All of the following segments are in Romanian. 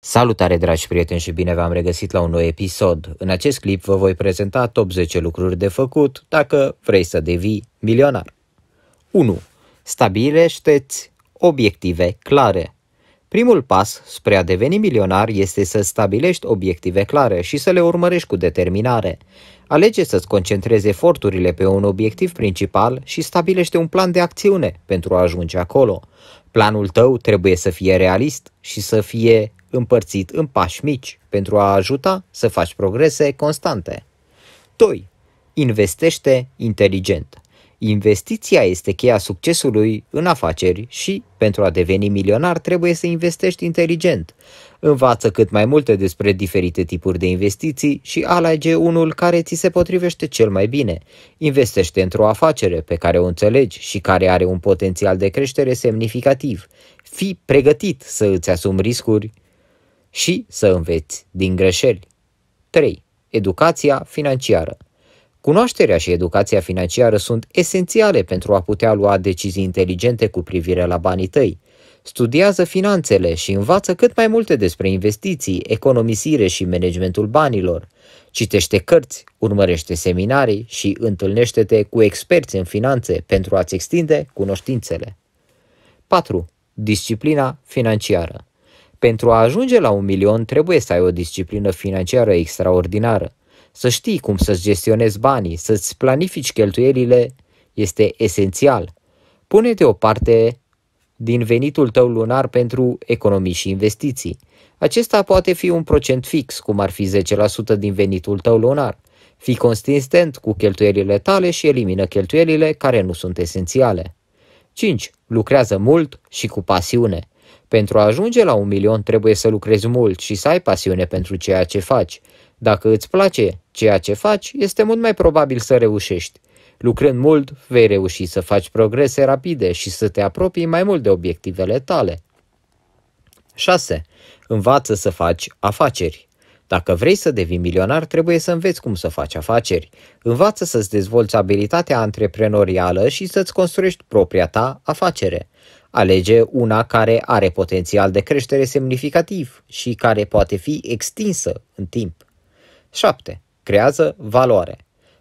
Salutare dragi prieteni și bine v-am regăsit la un nou episod. În acest clip vă voi prezenta top 10 lucruri de făcut dacă vrei să devii milionar. 1. Stabilește-ți obiective clare. Primul pas spre a deveni milionar este să stabilești obiective clare și să le urmărești cu determinare. Alege să-ți concentrezi eforturile pe un obiectiv principal și stabilește un plan de acțiune pentru a ajunge acolo. Planul tău trebuie să fie realist și să fie împărțit în pași mici pentru a ajuta să faci progrese constante. 2. Investește inteligent. Investiția este cheia succesului în afaceri și, pentru a deveni milionar, trebuie să investești inteligent. Învață cât mai multe despre diferite tipuri de investiții și alege unul care ți se potrivește cel mai bine. Investește într-o afacere pe care o înțelegi și care are un potențial de creștere semnificativ. Fii pregătit să îți asumi riscuri și să înveți din greșeli. 3. Educația financiară. Cunoașterea și educația financiară sunt esențiale pentru a putea lua decizii inteligente cu privire la banii tăi. Studiază finanțele și învață cât mai multe despre investiții, economisire și managementul banilor. Citește cărți, urmărește seminarii și întâlnește-te cu experți în finanțe pentru a-ți extinde cunoștințele. 4. Disciplina financiară. Pentru a ajunge la un milion trebuie să ai o disciplină financiară extraordinară. Să știi cum să-ți gestionezi banii, să-ți planifici cheltuielile este esențial. Pune-te o parte din venitul tău lunar pentru economii și investiții. Acesta poate fi un procent fix, cum ar fi 10% din venitul tău lunar. Fii consistent cu cheltuielile tale și elimină cheltuielile care nu sunt esențiale. 5. Lucrează mult și cu pasiune. Pentru a ajunge la un milion trebuie să lucrezi mult și să ai pasiune pentru ceea ce faci. Dacă îți place ceea ce faci, este mult mai probabil să reușești. Lucrând mult, vei reuși să faci progrese rapide și să te apropii mai mult de obiectivele tale. 6. Învață să faci afaceri. Dacă vrei să devii milionar, trebuie să înveți cum să faci afaceri. Învață să-ți dezvolți abilitatea antreprenorială și să-ți construiești propria ta afacere. Alege una care are potențial de creștere semnificativ și care poate fi extinsă în timp. 7. Creează valoare.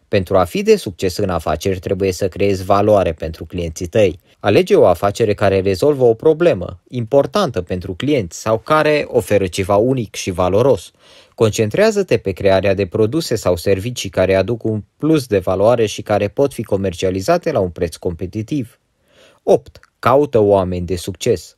Pentru a fi de succes în afaceri, trebuie să creezi valoare pentru clienții tăi. Alege o afacere care rezolvă o problemă importantă pentru clienți sau care oferă ceva unic și valoros. Concentrează-te pe crearea de produse sau servicii care aduc un plus de valoare și care pot fi comercializate la un preț competitiv. 8. Caută oameni de succes.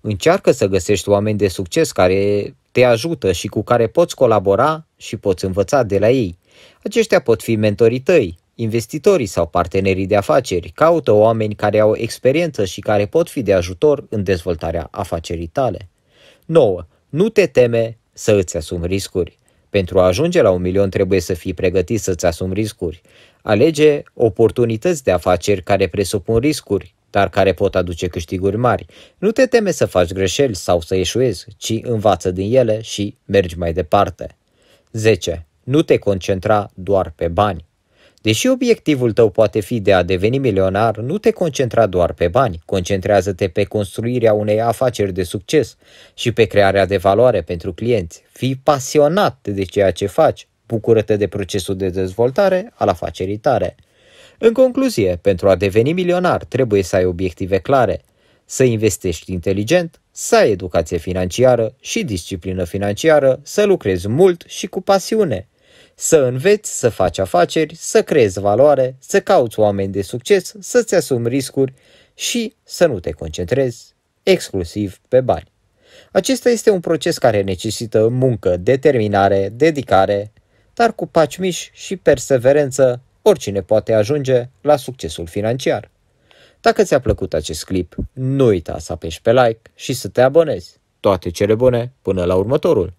Încearcă să găsești oameni de succes care te ajută și cu care poți colabora și poți învăța de la ei. Aceștia pot fi mentorii tăi, investitorii sau partenerii de afaceri. Caută oameni care au experiență și care pot fi de ajutor în dezvoltarea afacerii tale. 9. Nu te teme să îți asumi riscuri. Pentru a ajunge la un milion trebuie să fii pregătit să-ți asumi riscuri. Alege oportunități de afaceri care presupun riscuri dar care pot aduce câștiguri mari. Nu te teme să faci greșeli sau să eșuezi, ci învață din ele și mergi mai departe. 10. Nu te concentra doar pe bani. Deși obiectivul tău poate fi de a deveni milionar, nu te concentra doar pe bani, concentrează-te pe construirea unei afaceri de succes și pe crearea de valoare pentru clienți. Fii pasionat de ceea ce faci, bucură-te de procesul de dezvoltare al afacerii tale. În concluzie, pentru a deveni milionar trebuie să ai obiective clare, să investești inteligent, să ai educație financiară și disciplină financiară, să lucrezi mult și cu pasiune, să înveți să faci afaceri, să creezi valoare, să cauți oameni de succes, să-ți asumi riscuri și să nu te concentrezi exclusiv pe bani. Acesta este un proces care necesită muncă, determinare, dedicare, dar cu pacmiș și perseverență oricine poate ajunge la succesul financiar. Dacă ți-a plăcut acest clip, nu uita să apeși pe like și să te abonezi. Toate cele bune până la următorul!